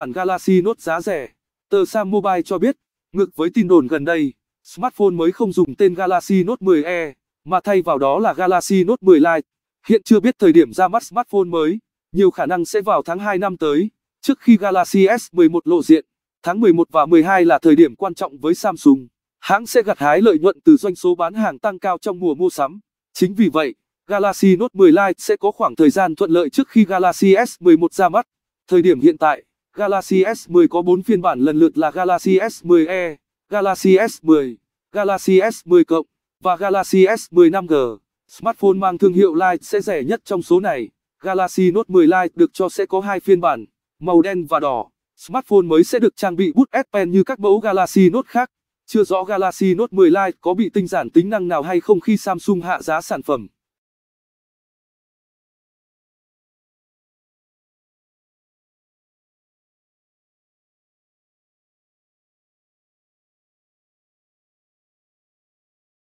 bản Galaxy Note giá rẻ. Tờ Sam Mobile cho biết, ngược với tin đồn gần đây, smartphone mới không dùng tên Galaxy Note 10e, mà thay vào đó là Galaxy Note 10 Lite. Hiện chưa biết thời điểm ra mắt smartphone mới, nhiều khả năng sẽ vào tháng 2 năm tới, trước khi Galaxy S11 lộ diện. Tháng 11 và 12 là thời điểm quan trọng với Samsung. Hãng sẽ gặt hái lợi nhuận từ doanh số bán hàng tăng cao trong mùa mua sắm. Chính vì vậy, Galaxy Note 10 Lite sẽ có khoảng thời gian thuận lợi trước khi Galaxy S11 ra mắt. Thời điểm hiện tại, Galaxy S10 có 4 phiên bản lần lượt là Galaxy S10e, Galaxy S10, Galaxy S10 cộng và Galaxy S10 5G. Smartphone mang thương hiệu Lite sẽ rẻ nhất trong số này. Galaxy Note 10 Lite được cho sẽ có hai phiên bản, màu đen và đỏ. Smartphone mới sẽ được trang bị bút S Pen như các mẫu Galaxy Note khác. Chưa rõ Galaxy Note 10 Lite có bị tinh giản tính năng nào hay không khi Samsung hạ giá sản phẩm.